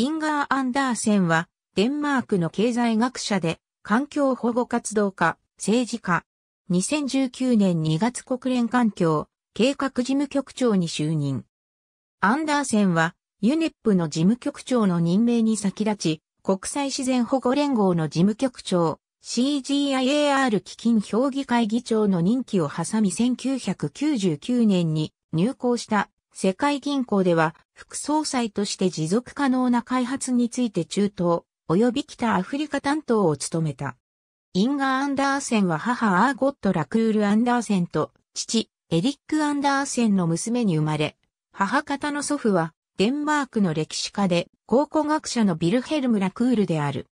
インガー・アンダーセンは、デンマークの経済学者で、環境保護活動家、政治家。2019年2月国連環境、計画事務局長に就任。アンダーセンは、ユネップの事務局長の任命に先立ち、国際自然保護連合の事務局長、CGIAR 基金評議会議長の任期を挟み1999年に入校した世界銀行では副総裁として持続可能な開発について中東及び北アフリカ担当を務めた。インガー・アンダーセンは母アーゴット・ラクール・アンダーセンと父エリック・アンダーセンの娘に生まれ、母方の祖父はデンマークの歴史家で考古学者のビルヘルム・ラクールである。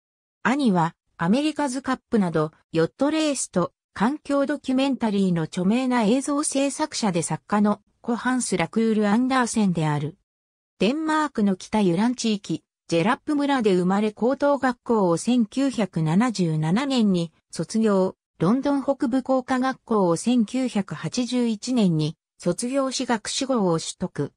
兄はアメリカズカップなどヨットレースと環境ドキュメンタリーの著名な映像制作者で作家のコハンス・ラクール・アンダーセンである。デンマークの北ユラン地域、ジェラップ村で生まれ高等学校を1977年に卒業、ロンドン北部工科学校を1981年に卒業し学士号を取得。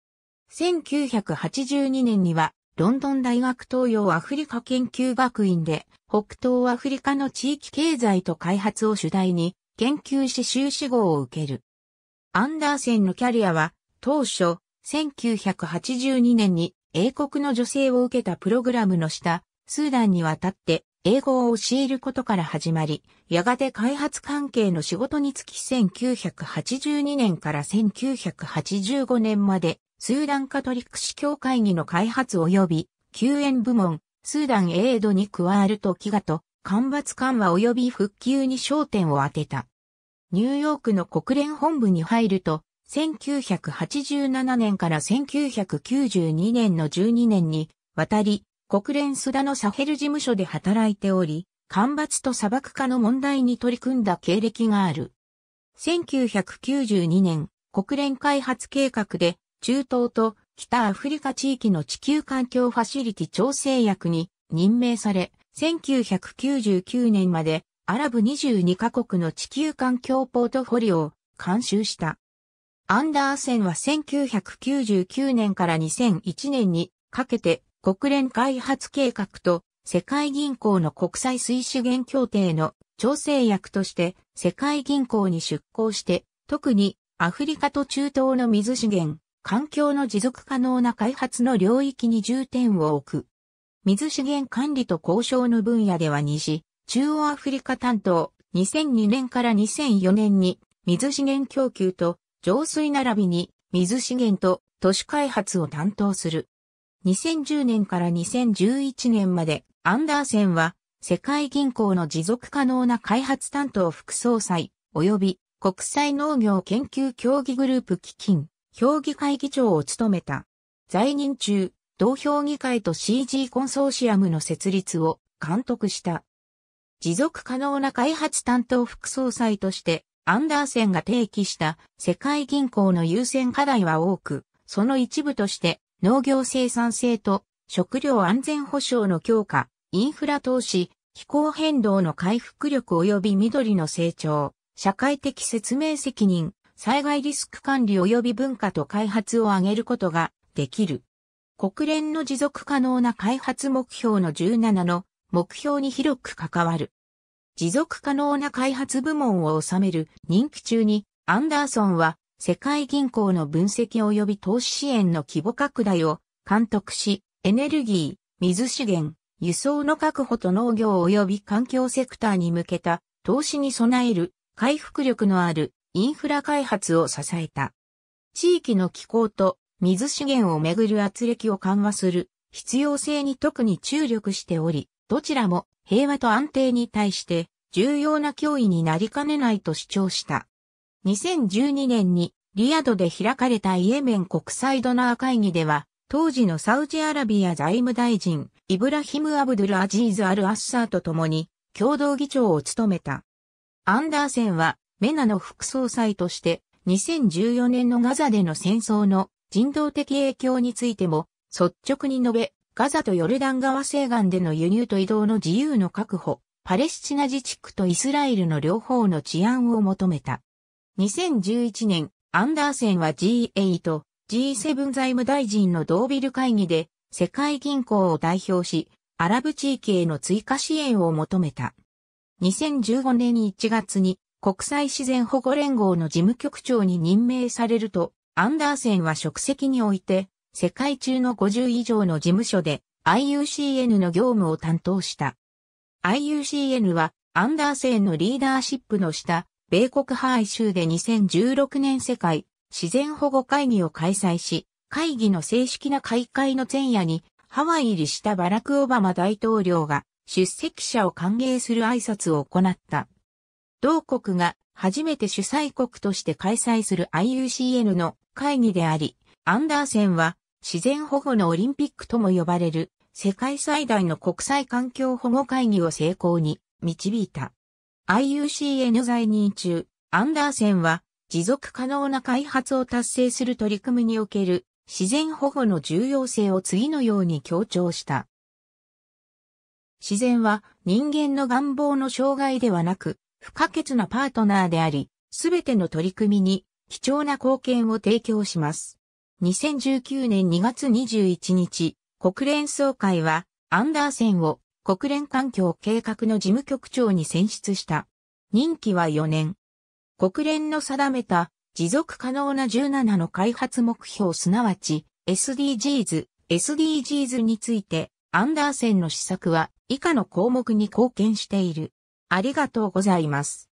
1982年にはロンドン大学東洋アフリカ研究学院で北東アフリカの地域経済と開発を主題に研究し修士号を受ける。アンダーセンのキャリアは、当初、1982年に英国の女性を受けたプログラムの下、スーダンに渡って英語を教えることから始まり、やがて開発関係の仕事につき1982年から1985年まで、スーダンカトリック司教会議の開発及び、救援部門、スーダンエイドに加わると飢餓と、干ばつ緩和及び復旧に焦点を当てた。ニューヨークの国連本部に入ると、1987年から1992年の12年に渡り、国連須田のサヘル事務所で働いており、干ばつと砂漠化の問題に取り組んだ経歴がある。1992年、国連開発計画で、中東と北アフリカ地域の地球環境ファシリティ調整役に任命され、1999年までアラブ22カ国の地球環境ポートフォリオを監修した。アンダーセンは1999年から2001年にかけて国連開発計画と世界銀行の国際水資源協定の調整役として世界銀行に出向して特にアフリカと中東の水資源、環境の持続可能な開発の領域に重点を置く。水資源管理と交渉の分野では西、中央アフリカ担当、2002年から2004年に水資源供給と浄水並びに水資源と都市開発を担当する。2010年から2011年までアンダーセンは世界銀行の持続可能な開発担当副総裁及び国際農業研究協議グループ基金評議会議長を務めた。在任中、同評議会と CG コンソーシアムの設立を監督した。持続可能な開発担当副総裁として、アンダーセンが提起した世界銀行の優先課題は多く、その一部として農業生産性と食料安全保障の強化、インフラ投資、気候変動の回復力及び緑の成長、社会的説明責任、災害リスク管理及び文化と開発を挙げることができる。国連の持続可能な開発目標の17の目標に広く関わる。持続可能な開発部門を収める任期中に、アンダーソンは世界銀行の分析及び投資支援の規模拡大を監督し、エネルギー、水資源、輸送の確保と農業及び環境セクターに向けた投資に備える回復力のあるインフラ開発を支えた。地域の気候と水資源をめぐる圧力を緩和する必要性に特に注力しており、どちらも平和と安定に対して重要な脅威になりかねないと主張した。2012年にリヤドで開かれたイエメン国際ドナー会議では、当時のサウジアラビア財務大臣、イブラヒム・アブドゥル・アジーズ・アル・アッサーと共に、共同議長を務めた。アンダーセンは、メナの副総裁として、2014年のガザでの戦争の人道的影響についても、率直に述べ、ガザとヨルダン川西岸での輸入と移動の自由の確保、パレスチナ自治区とイスラエルの両方の治安を求めた。2011年、アンダーセンは G8、G7 財務大臣の同ビル会議で、世界銀行を代表し、アラブ地域への追加支援を求めた。2015年1月に国際自然保護連合の事務局長に任命されると、アンダーセンは職責において、世界中の50以上の事務所で IUCN の業務を担当した。IUCN はアンダーセンのリーダーシップの下、米国ハワイ州で2016年世界自然保護会議を開催し、会議の正式な開会の前夜にハワイ入りしたバラク・オバマ大統領が出席者を歓迎する挨拶を行った。同国が初めて主催国として開催する IUCN の会議であり、アンダーセンは自然保護のオリンピックとも呼ばれる世界最大の国際環境保護会議を成功に導いた。IUCN 在任中、アンダーセンは持続可能な開発を達成する取り組みにおける自然保護の重要性を次のように強調した。自然は人間の願望の障害ではなく不可欠なパートナーであり、すべての取り組みに貴重な貢献を提供します。2019年2月21日、国連総会は、アンダーセンを国連環境計画の事務局長に選出した。任期は4年。国連の定めた持続可能な17の開発目標すなわち SDGs、SDGs についてアンダーセンの施策は以下の項目に貢献している。ありがとうございます。